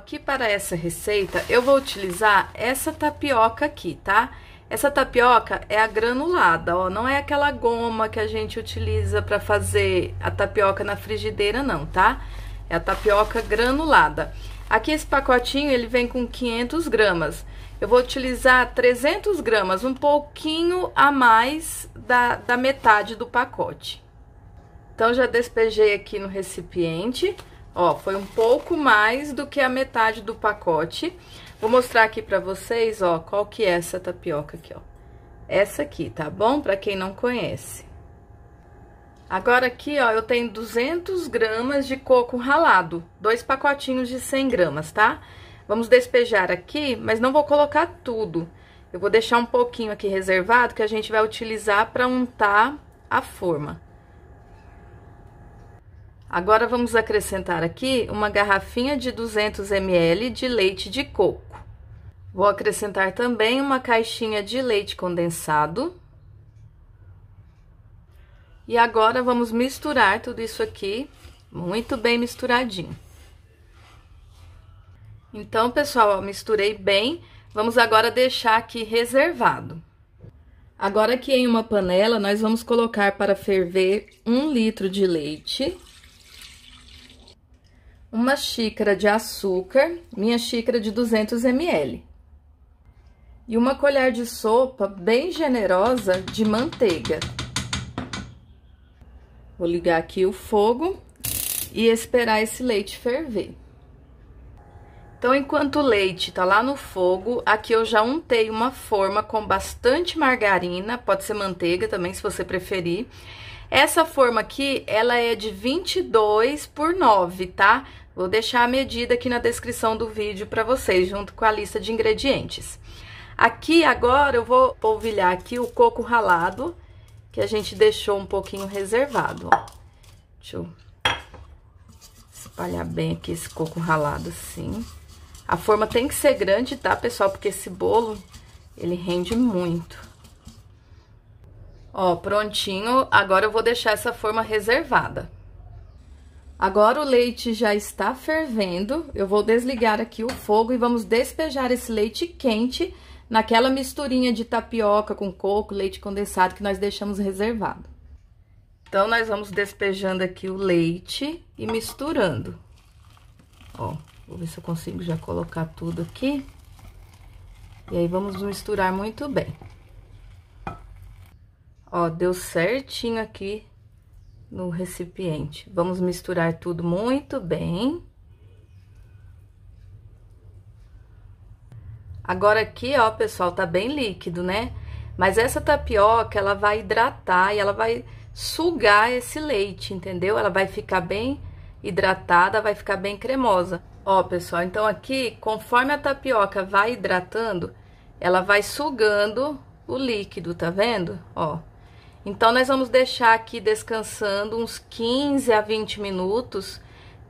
aqui para essa receita eu vou utilizar essa tapioca aqui, tá? Essa tapioca é a granulada, ó, não é aquela goma que a gente utiliza para fazer a tapioca na frigideira não, tá? É a tapioca granulada. Aqui esse pacotinho, ele vem com 500 gramas. Eu vou utilizar 300 gramas, um pouquinho a mais da, da metade do pacote. Então, já despejei aqui no recipiente. Ó, foi um pouco mais do que a metade do pacote. Vou mostrar aqui pra vocês, ó, qual que é essa tapioca aqui, ó. Essa aqui, tá bom? Pra quem não conhece. Agora aqui, ó, eu tenho 200 gramas de coco ralado. Dois pacotinhos de 100 gramas, tá? Vamos despejar aqui, mas não vou colocar tudo. Eu vou deixar um pouquinho aqui reservado, que a gente vai utilizar pra untar a forma. Agora vamos acrescentar aqui uma garrafinha de 200 ml de leite de coco. Vou acrescentar também uma caixinha de leite condensado. E agora vamos misturar tudo isso aqui muito bem misturadinho. Então, pessoal, misturei bem. Vamos agora deixar aqui reservado. Agora aqui em uma panela, nós vamos colocar para ferver um litro de leite uma xícara de açúcar, minha xícara de 200 ml. E uma colher de sopa bem generosa de manteiga. Vou ligar aqui o fogo e esperar esse leite ferver. Então, enquanto o leite tá lá no fogo, aqui eu já untei uma forma com bastante margarina, pode ser manteiga também, se você preferir. Essa forma aqui, ela é de 22 por 9, tá? Vou deixar a medida aqui na descrição do vídeo para vocês, junto com a lista de ingredientes. Aqui agora eu vou polvilhar aqui o coco ralado, que a gente deixou um pouquinho reservado, ó. Deixa eu espalhar bem aqui esse coco ralado assim. A forma tem que ser grande, tá, pessoal? Porque esse bolo, ele rende muito. Ó, prontinho. Agora eu vou deixar essa forma reservada. Agora o leite já está fervendo. Eu vou desligar aqui o fogo e vamos despejar esse leite quente naquela misturinha de tapioca com coco, leite condensado que nós deixamos reservado. Então, nós vamos despejando aqui o leite e misturando. Ó, vou ver se eu consigo já colocar tudo aqui. E aí, vamos misturar muito bem. Ó, deu certinho aqui no recipiente. Vamos misturar tudo muito bem. Agora aqui, ó, pessoal, tá bem líquido, né? Mas essa tapioca, ela vai hidratar e ela vai sugar esse leite, entendeu? Ela vai ficar bem hidratada, vai ficar bem cremosa. Ó, pessoal, então aqui, conforme a tapioca vai hidratando, ela vai sugando o líquido, tá vendo? Ó. Então, nós vamos deixar aqui descansando uns 15 a 20 minutos,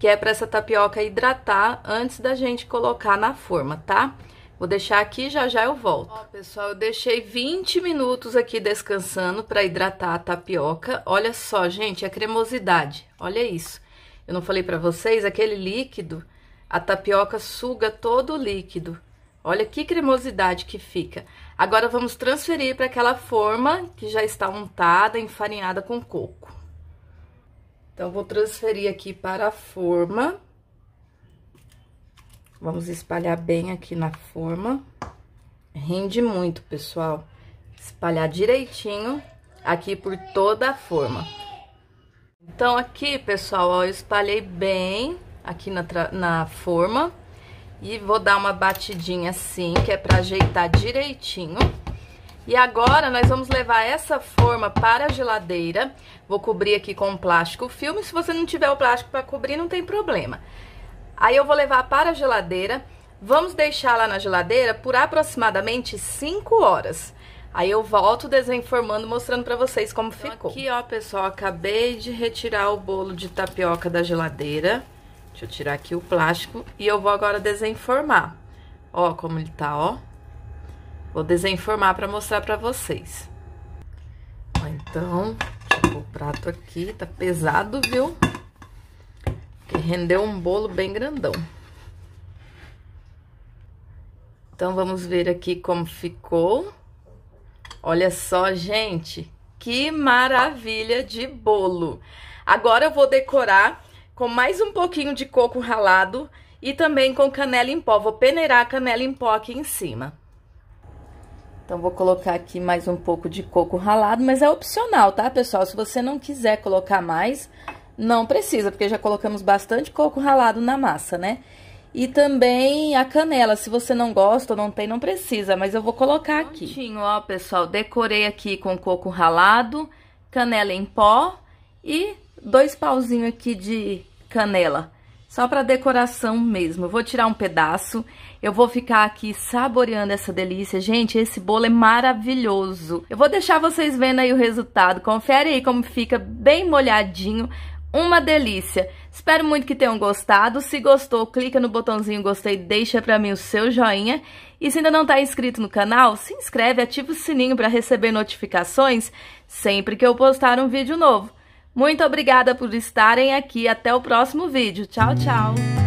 que é para essa tapioca hidratar antes da gente colocar na forma, tá? Vou deixar aqui já já eu volto. Ó, pessoal, eu deixei 20 minutos aqui descansando para hidratar a tapioca. Olha só, gente, a cremosidade. Olha isso. Eu não falei para vocês, aquele líquido, a tapioca suga todo o líquido. Olha que cremosidade que fica. Agora vamos transferir para aquela forma que já está untada, enfarinhada com coco. Então, vou transferir aqui para a forma. Vamos espalhar bem aqui na forma. Rende muito, pessoal. Espalhar direitinho aqui por toda a forma. Então, aqui, pessoal, ó, eu espalhei bem aqui na, na forma. E vou dar uma batidinha assim, que é pra ajeitar direitinho. E agora, nós vamos levar essa forma para a geladeira. Vou cobrir aqui com plástico filme. Se você não tiver o plástico para cobrir, não tem problema. Aí eu vou levar para a geladeira. Vamos deixar lá na geladeira por aproximadamente 5 horas. Aí eu volto desenformando, mostrando pra vocês como então, ficou. Aqui, ó, pessoal, acabei de retirar o bolo de tapioca da geladeira. Deixa eu tirar aqui o plástico e eu vou agora desenformar. Ó como ele tá, ó. Vou desenformar para mostrar para vocês. Ó, então, deixa eu o prato aqui, tá pesado, viu? Porque rendeu um bolo bem grandão. Então, vamos ver aqui como ficou. Olha só, gente, que maravilha de bolo. Agora eu vou decorar com mais um pouquinho de coco ralado e também com canela em pó. Vou peneirar a canela em pó aqui em cima. Então, vou colocar aqui mais um pouco de coco ralado, mas é opcional, tá, pessoal? Se você não quiser colocar mais, não precisa, porque já colocamos bastante coco ralado na massa, né? E também a canela, se você não gosta ou não tem, não precisa, mas eu vou colocar aqui. Prontinho, ó, pessoal, decorei aqui com coco ralado, canela em pó e dois pauzinhos aqui de canela, só para decoração mesmo. Eu vou tirar um pedaço, eu vou ficar aqui saboreando essa delícia. Gente, esse bolo é maravilhoso. Eu vou deixar vocês vendo aí o resultado. Confere aí como fica bem molhadinho. Uma delícia! Espero muito que tenham gostado. Se gostou, clica no botãozinho gostei, deixa para mim o seu joinha. E se ainda não está inscrito no canal, se inscreve, ativa o sininho para receber notificações sempre que eu postar um vídeo novo. Muito obrigada por estarem aqui. Até o próximo vídeo. Tchau, tchau.